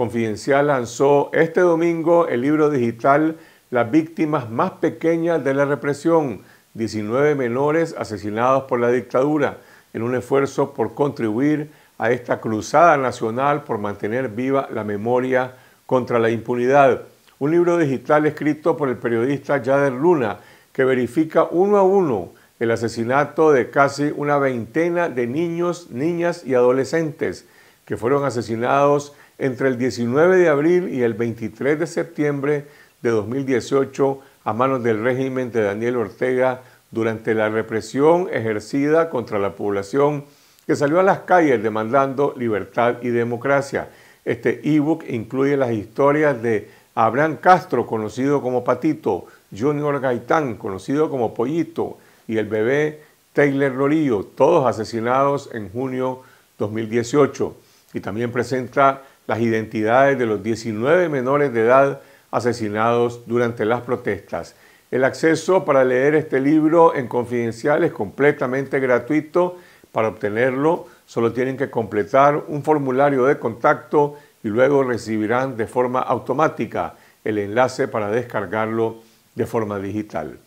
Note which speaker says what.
Speaker 1: Confidencial lanzó este domingo el libro digital Las víctimas más pequeñas de la represión, 19 menores asesinados por la dictadura, en un esfuerzo por contribuir a esta cruzada nacional por mantener viva la memoria contra la impunidad. Un libro digital escrito por el periodista Jader Luna que verifica uno a uno el asesinato de casi una veintena de niños, niñas y adolescentes que fueron asesinados entre el 19 de abril y el 23 de septiembre de 2018 a manos del régimen de Daniel Ortega durante la represión ejercida contra la población que salió a las calles demandando libertad y democracia. Este ebook incluye las historias de Abraham Castro, conocido como Patito, Junior Gaitán, conocido como Pollito, y el bebé Taylor Lorillo, todos asesinados en junio 2018. Y también presenta las identidades de los 19 menores de edad asesinados durante las protestas. El acceso para leer este libro en confidencial es completamente gratuito. Para obtenerlo solo tienen que completar un formulario de contacto y luego recibirán de forma automática el enlace para descargarlo de forma digital.